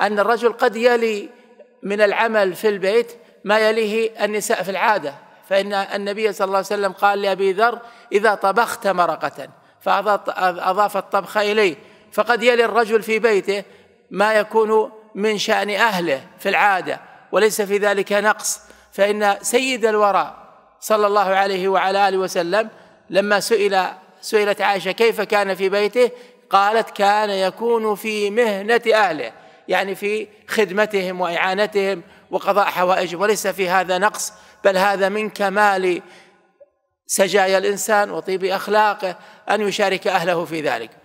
أن الرجل قد يلي من العمل في البيت ما يليه النساء في العادة فإن النبي صلى الله عليه وسلم قال لأبي ذر إذا طبخت مرقة فأضاف الطبخ إليه فقد يلي الرجل في بيته ما يكون من شأن أهله في العادة وليس في ذلك نقص فإن سيد الورى صلى الله عليه وعلى آله وسلم لما سئل سئلت عائشة كيف كان في بيته قالت كان يكون في مهنة أهله يعني في خدمتهم وإعانتهم وقضاء حوائجهم وليس في هذا نقص بل هذا من كمال سجايا الإنسان وطيب أخلاقه أن يشارك أهله في ذلك